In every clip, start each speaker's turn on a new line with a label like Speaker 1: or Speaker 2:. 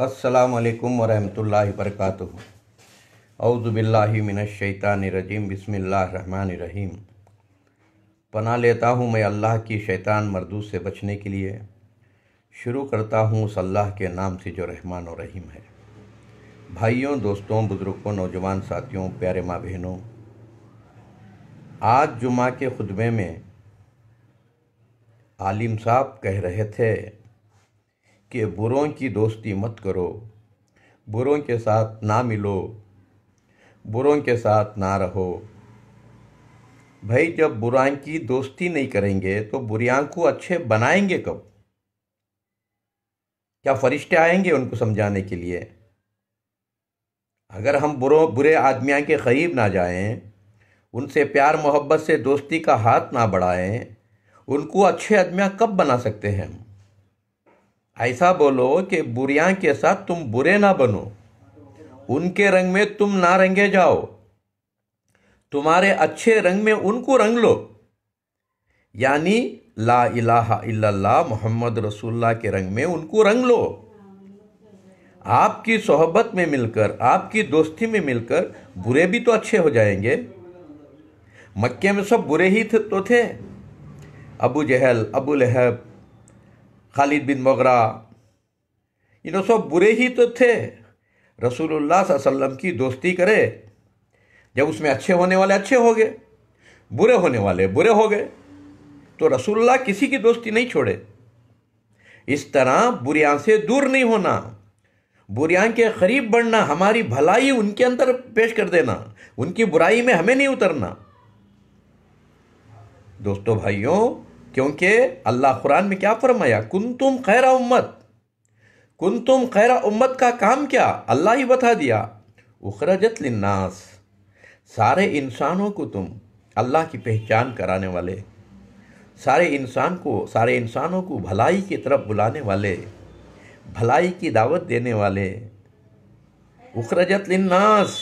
Speaker 1: अस्सलाम वालेकुम वरहमतुल्लाहि वबरकातुहू औज़ुबिल्लाहि मिनश्शैतानिरजीम बिस्मिल्लाह रहमान रहीम पना लेता हूँ मैं अल्लाह की शैतान मरदू से बचने के लिए शुरू करता हूँ उस अल्लाह के नाम से जो रहमान और रहीम है भाइयों दोस्तों बुज़ुर्गों नौजवान साथियों प्यारे माँ बहनों आज जुमा के खुतबे में आलिम साहब कह रहे थे कि बुरों की दोस्ती मत करो बुरों के साथ ना मिलो बुरों के साथ ना रहो भाई जब बुराई की दोस्ती नहीं करेंगे तो बुरियां को अच्छे बनाएंगे कब क्या फरिश्ते आएंगे उनको समझाने के लिए अगर हम बुरो बुरे आदमियाँ के करीब ना जाएं, उनसे प्यार मोहब्बत से दोस्ती का हाथ ना बढ़ाएं, उनको अच्छे आदमियाँ कब बना सकते हैं हम ऐसा बोलो कि बुरिया के साथ तुम बुरे ना बनो उनके रंग में तुम ना रंगे जाओ तुम्हारे अच्छे रंग में उनको रंग लो यानी ला इलाहा इल्लल्लाह मोहम्मद रसूलुल्लाह के रंग में उनको रंग लो आपकी सोहबत में मिलकर आपकी दोस्ती में मिलकर बुरे भी तो अच्छे हो जाएंगे मक्के में सब बुरे ही थे तो थे अबू जहल अबू लहब खालिद बिन मगरा इन तो सब बुरे ही तो थे रसूलुल्लाह वसल्लम की दोस्ती करे जब उसमें अच्छे होने वाले अच्छे हो गए बुरे होने वाले बुरे हो गए तो रसूलुल्लाह किसी की दोस्ती नहीं छोड़े इस तरह बुरियां से दूर नहीं होना बुरियां के करीब बढ़ना हमारी भलाई उनके अंदर पेश कर देना उनकी बुराई में हमें नहीं उतरना दोस्तों भाइयों क्योंकि अल्लाह कुरान में क्या फरमाया कुन तुम खैरा उम्मत कुन तुम खैरा उम्मत का काम क्या अल्लाह ही बता दिया उखरजत लिन्नास सारे इंसानों को तुम अल्लाह की पहचान कराने वाले सारे इंसान को सारे इंसानों को भलाई की तरफ बुलाने वाले भलाई की दावत देने वाले उखरजत लिन्नास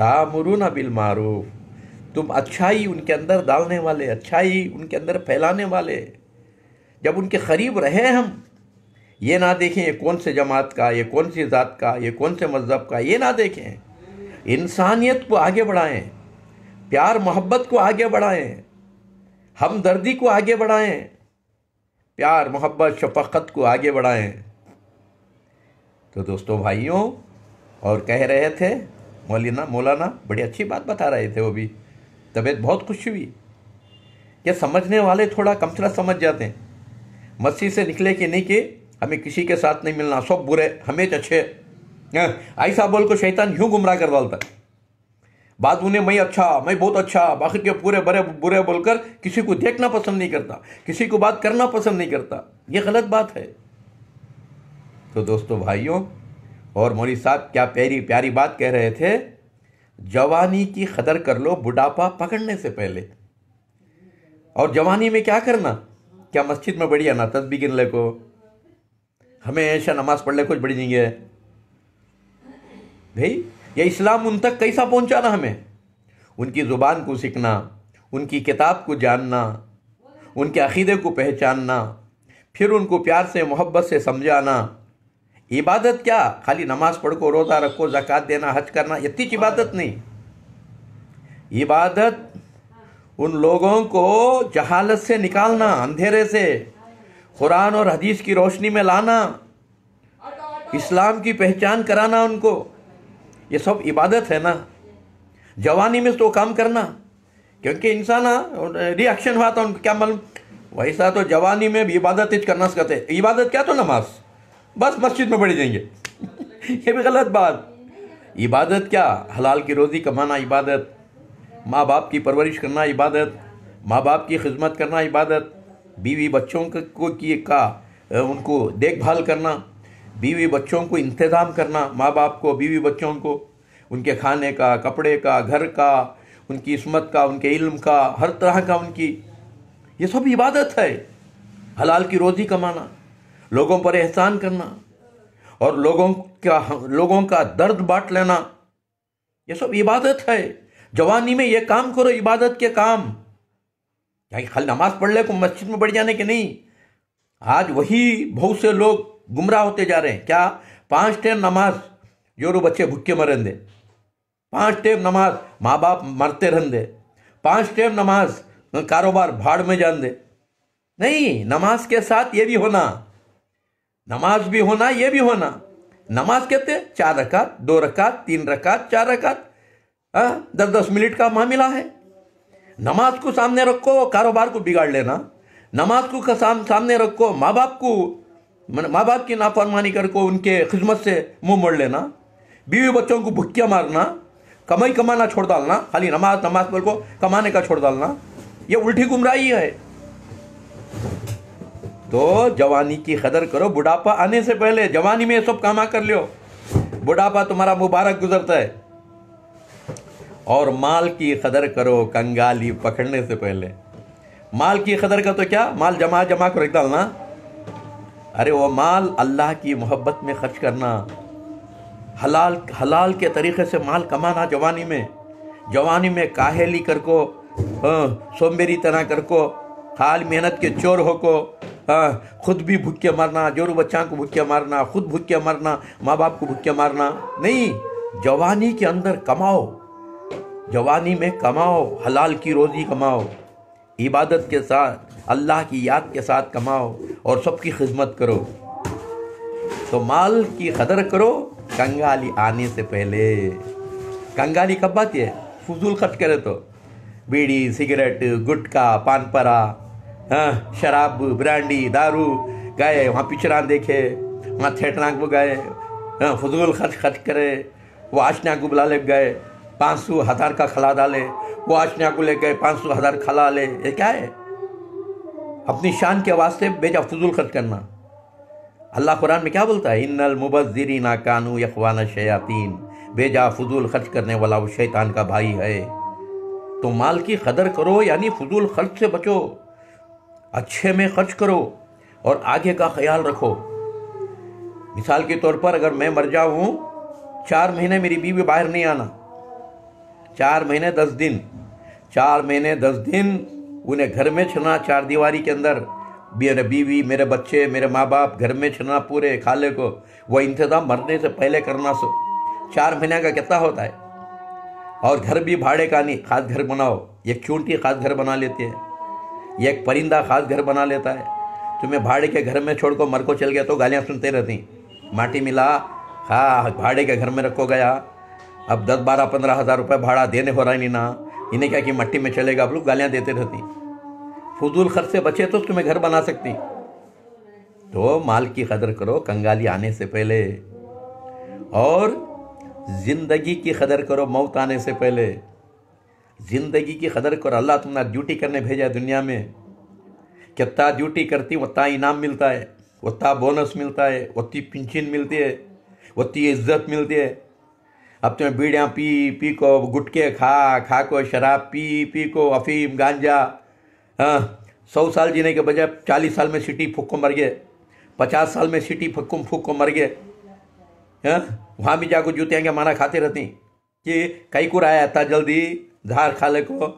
Speaker 1: तामरुना बिल मारूफ तुम अच्छाई उनके अंदर डालने वाले अच्छाई उनके अंदर फैलाने वाले जब उनके करीब रहे हम ये ना देखें ये कौन से जमात का ये कौन सी ज़ात का ये कौन से मज़हब का ये ना देखें इंसानियत को आगे बढ़ाएं प्यार मोहब्बत को आगे बढ़ाएं हमदर्दी को आगे बढ़ाएं प्यार मोहब्बत शफक़त को आगे बढ़ाएं तो दोस्तों भाइयों और कह रहे थे मौलाना मौलाना बड़ी अच्छी बात बता रहे थे वो भी तबीयत बहुत खुश हुई क्या समझने वाले थोड़ा कमतरा समझ जाते हैं मस्जिद से निकले कि नहीं कि हमें किसी के साथ नहीं मिलना सब बुरे हमें तो अच्छे हाँ, ऐसा बोल को शैतान यूं गुमराह कर डालता बाद उन्हें मैं अच्छा मैं बहुत अच्छा बाकी के पूरे बड़े बुरे बोलकर किसी को देखना पसंद नहीं करता किसी को बात करना पसंद नहीं करता ये गलत बात है तो दोस्तों भाइयों और मोरी साहब क्या प्यारी प्यारी बात कह रहे थे जवानी की कदर कर लो बुढ़ापा पकड़ने से पहले और जवानी में क्या करना क्या मस्जिद में बढ़िया ना तस्बी गिन ले को हमेशा नमाज पढ़ ले कुछ बड़ी नहीं है भाई ये इस्लाम उन तक कैसा पहुंचाना हमें उनकी ज़ुबान को सीखना उनकी किताब को जानना उनके अकीदे को पहचानना फिर उनको प्यार से मोहब्बत से समझाना इबादत क्या खाली नमाज पढ़ को रोज़ा रखो ज़क़़त देना हज करना इतनी इबादत नहीं इबादत उन लोगों को जहालत से निकालना अंधेरे से कुरान और हदीस की रोशनी में लाना इस्लाम की पहचान कराना उनको ये सब इबादत है ना जवानी में तो काम करना क्योंकि इंसान रिएक्शन हाँ, हुआ था तो उनको क्या मालूम वैसा तो जवानी में भी इबादत करना सकते इबादत क्या तो नमाज़ बस मस्जिद में बैठ जाएंगे ये भी गलत बात इबादत क्या हलाल की रोज़ी कमाना इबादत माँ बाप की परवरिश करना इबादत माँ बाप की खिदमत करना इबादत बीवी बच्चों को किए का उनको देखभाल करना बीवी बच्चों को इंतज़ाम करना माँ बाप को बीवी बच्चों को उनके खाने का कपड़े का घर का उनकी इसमत का उनके इल्म का हर तरह का उनकी ये सब इबादत है हलाल की रोज़ी कमाना लोगों पर एहसान करना और लोगों का लोगों का दर्द बांट लेना ये सब इबादत है जवानी में ये काम करो इबादत के काम क्या खाली नमाज पढ़ ले को मस्जिद में बढ़ जाने के नहीं आज वही बहुत से लोग गुमराह होते जा रहे हैं क्या पांच टाइम नमाज जोरो बच्चे भुक्के मरें दे पांच टाइम नमाज माँ बाप मरते रहन दे पांच टाइम नमाज कारोबार भाड़ में जान दे नहीं नमाज के साथ ये भी होना नमाज भी होना ये भी होना नमाज कहते हैं चार रकात दो रकात तीन रकात चार रकात दस दस मिनट का मामला है नमाज को सामने रखो कारोबार को बिगाड़ लेना नमाज को साम, सामने रखो माँ बाप को माँ बाप की नाफरमानी करके उनके खिदमत से मुंह मोड़ लेना बीवी बच्चों को भुक्किया मारना कमाई कमाना छोड़ डालना खाली नमाज नमाज बोल को कमाने का छोड़ डालना ये उल्टी गुमराही है तो जवानी की कदर करो बुढ़ापा आने से पहले जवानी में सब कामा कर लियो बुढ़ापा तुम्हारा मुबारक गुजरता है और माल की कदर करो कंगाली पकड़ने से पहले माल की कदर का तो क्या माल जमा जमा कर एकदम ना अरे वो माल अल्लाह की मोहब्बत में खर्च करना हलाल हलाल के तरीके से माल कमाना जवानी में जवानी में काहेली कर को हाँ, सोमबेरी तरह कर को खाल मेहनत के चोर हो को हाँ, खुद भी भुक्के मारना जोर बच्चा को भुक्के मारना खुद भुक्के मारना माँ बाप को भुक्के मारना नहीं जवानी के अंदर कमाओ जवानी में कमाओ हलाल की रोज़ी कमाओ इबादत के साथ अल्लाह की याद के साथ कमाओ और सबकी खिदमत करो तो माल की कदर करो कंगाली आने से पहले कंगाली कब आती है फजूल खर्च करे तो बीड़ी सिगरेट गुटखा पानपरा हाँ शराब ब्रांडी दारू गए वहाँ पिचरान देखे वहाँ थिएटरांक को गए हाँ, फजूल खर्च खर्च करे वो आशना को बुला ले गए पाँच सौ हज़ार का खला डाले वो आशना को ले गए पाँच सौ हज़ार खला ले ये क्या है अपनी शान के वास्ते बेजा फजूल खर्च करना अल्लाह कुरान में क्या बोलता है इन्नल मुबजरी ना कानू यखवान शयातीन बेजा फजूल खर्च करने वाला वो शैतान का भाई है तो माल की कदर करो यानी फजूल खर्च से बचो अच्छे में खर्च करो और आगे का ख्याल रखो मिसाल के तौर पर अगर मैं मर जाऊँ चार महीने मेरी बीवी बाहर नहीं आना चार महीने दस दिन चार महीने दस दिन उन्हें घर में छना चार दीवारी के अंदर मेरे बीवी मेरे बच्चे मेरे माँ बाप घर में छना पूरे खाले को वह इंतजाम मरने से पहले करना सो चार महीने का कितना होता है और घर भी भाड़े का नहीं खास घर बनाओ ये चूंटी खास घर बना लेते हैं यह एक परिंदा खास घर बना लेता है तुम्हें भाड़े के घर में छोड़कर मर को चल गया तो गालियाँ सुनते रहती माटी मिला हाँ भाड़े के घर में रखो गया अब दस बारह पंद्रह हज़ार रुपये भाड़ा देने हो रहा है नहीं ना इन्हें क्या कि मट्टी में चलेगा आप लोग गालियाँ देते रहती फजूल खर्च से बचे तो तुम्हें घर बना सकती तो माल की कदर करो कंगाली आने से पहले और ज़िंदगी की कदर करो मौत आने से पहले ज़िंदगी की कदर कर अल्लाह तुमने ड्यूटी करने भेजा है दुनिया में कितना ड्यूटी करती उतना इनाम मिलता है उतना बोनस मिलता है उतनी पिंचिन मिलती है उतनी इज्जत मिलती है अब तुम्हें बीड़ियाँ पी पी को गुटके खा खा को शराब पी पी को अफीम गांजा हाँ सौ साल जीने के बजाय चालीस साल में सिटी फूक को मर गए पचास साल में सिटी फूक फूक को मर गए हाँ वहाँ भी जाकर जूते आगे माना खाते रहती कि कई कुर आया था जल्दी धार खाले को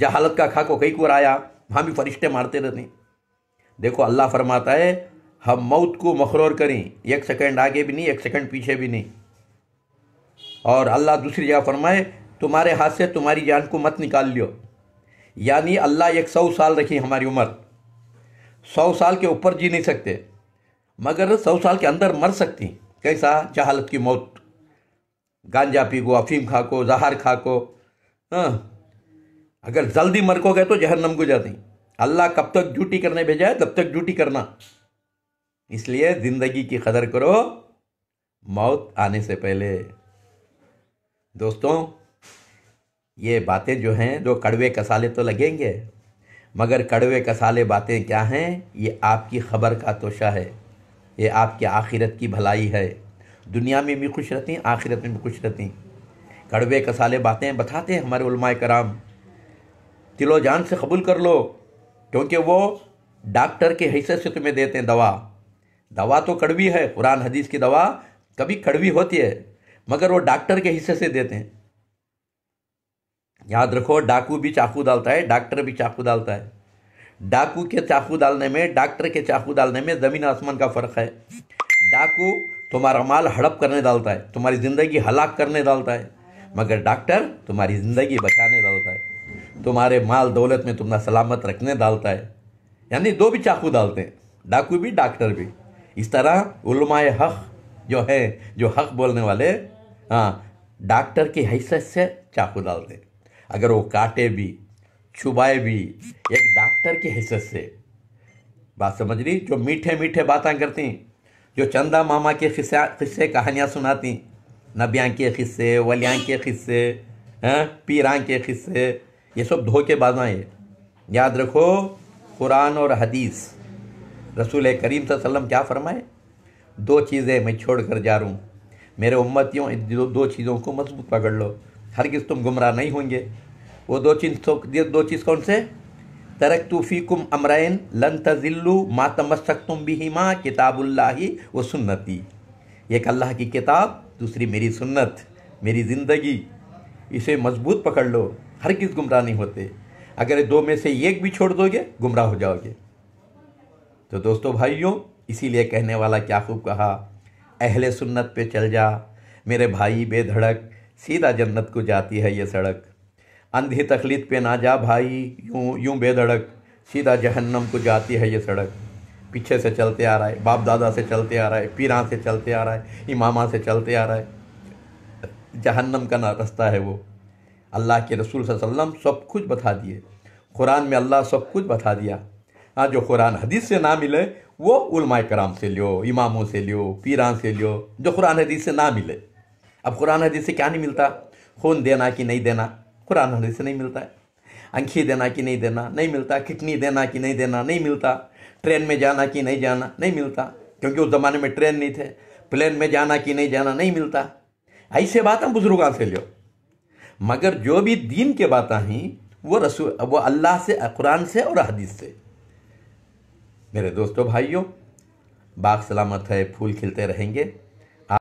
Speaker 1: जहालत का खा को कई को आया हम भी फरिश्ते मारते रहते देखो अल्लाह फरमाता है हम मौत को मखरोर करें एक सेकंड आगे भी नहीं एक सेकंड पीछे भी नहीं और अल्लाह दूसरी जगह फरमाए तुम्हारे हाथ से तुम्हारी जान को मत निकाल लियो यानी अल्लाह एक सौ साल रखी हमारी उम्र सौ साल के ऊपर जी नहीं सकते मगर सौ साल के अंदर मर सकती कैसा जहालत की मौत गांजा पी को अफीम खा को जहार खा को हाँ अगर जल्दी गए तो जहन्नम को जाती अल्लाह कब तक ड्यूटी करने भेजा है तब तक ड्यूटी करना इसलिए ज़िंदगी की कदर करो मौत आने से पहले दोस्तों ये बातें जो हैं जो कड़वे कसाले तो लगेंगे मगर कड़वे कसाले बातें क्या हैं ये आपकी खबर का तोशा है ये आपकी आखिरत की भलाई है दुनिया में भी खुश रहती आखिरत में भी खुश रहती कड़वे कसाले बातें बताते हैं हमारे उलमाए कराम तिलो जान से कबूल कर लो क्योंकि वो डॉक्टर के हैसियत से तुम्हें देते हैं दवा दवा तो कड़वी है कुरान हदीस की दवा कभी कड़वी होती है मगर वो डॉक्टर के हिस्से से देते हैं याद रखो डाकू भी चाकू डालता है डॉक्टर भी चाकू डालता है डाकू के चाकू डालने में डॉक्टर के चाकू डालने में ज़मीन आसमान का फ़र्क है डाकू तुम्हारा माल हड़प करने डालता है तुम्हारी ज़िंदगी हलाक करने डालता है मगर डॉक्टर तुम्हारी ज़िंदगी बचाने डालता है तुम्हारे माल दौलत में तुम्हारा सलामत रखने डालता है यानी दो भी चाकू डालते हैं डाकू भी डॉक्टर भी इस तरह उलमाए हक जो है जो हक बोलने वाले हाँ डॉक्टर की हैसियत से चाकू डालते अगर वो काटे भी छुबाए भी एक डॉक्टर की हैसियत से बात समझ रही जो मीठे मीठे बातें करती जो चंदा मामा के किस्से कहानियाँ सुनाती नबियाँ के ख़स्से वलियाँ के ख़स्से हैं के ख़स्से ये सब धोखेबाजा है याद रखो कुरान और हदीस रसूल करीम सल्लम क्या फरमाए दो चीज़ें मैं छोड़ कर जा रहा हूँ मेरे उम्मतियों दो, दो चीज़ों को मजबूत पकड़ लो हर किस तुम गुमराह नहीं होंगे वो दो चीज तो, दो चीज़ कौन से तरक तूफ़ी कुम अमरैन लन तजिल्लू मातमस्तक तुम भी माँ किताबुल्ला व सुन्नती एक अल्लाह की किताब दूसरी मेरी सुन्नत मेरी ज़िंदगी इसे मजबूत पकड़ लो हर किस गुमराह नहीं होते अगर दो में से एक भी छोड़ दोगे गुमराह हो जाओगे तो दोस्तों भाइयों इसीलिए कहने वाला क्या खूब कहा अहले सुन्नत पे चल जा मेरे भाई बेधड़क सीधा जन्नत को जाती है ये सड़क अंधी तकलीफ पे ना जा भाई यूं यूं बेधड़क सीधा जहन्नम को जाती है ये सड़क पीछे से चलते आ रहा है बाप दादा से चलते आ रहा है पीरा से चलते आ रहा है इमामा से चलते आ रहा है जहन्नम का ना रास्ता है वो अल्लाह के रसूल वसल्लम सब कुछ बता दिए कुरान में अल्लाह सब कुछ बता दिया हाँ जो कुरान हदीस से ना मिले वो उलमा कराम से लियो इमामों से लियो पीरा से लियो जो कुरान हदीस से ना मिले अब कुरान हदीस से क्या नहीं मिलता खून देना कि नहीं देना कुरान हदीस से नहीं मिलता है आंखी देना कि नहीं देना नहीं मिलता किडनी देना कि नहीं देना नहीं मिलता ट्रेन में जाना कि नहीं जाना नहीं मिलता क्योंकि उस ज़माने में ट्रेन नहीं थे प्लेन में जाना कि नहीं जाना नहीं मिलता ऐसे बात हम बुजुर्गों से लो मगर जो भी दीन के बात आई वो रसू वो अल्लाह से कुरान से और हदीस से मेरे दोस्तों भाइयों बाग सलामत है फूल खिलते रहेंगे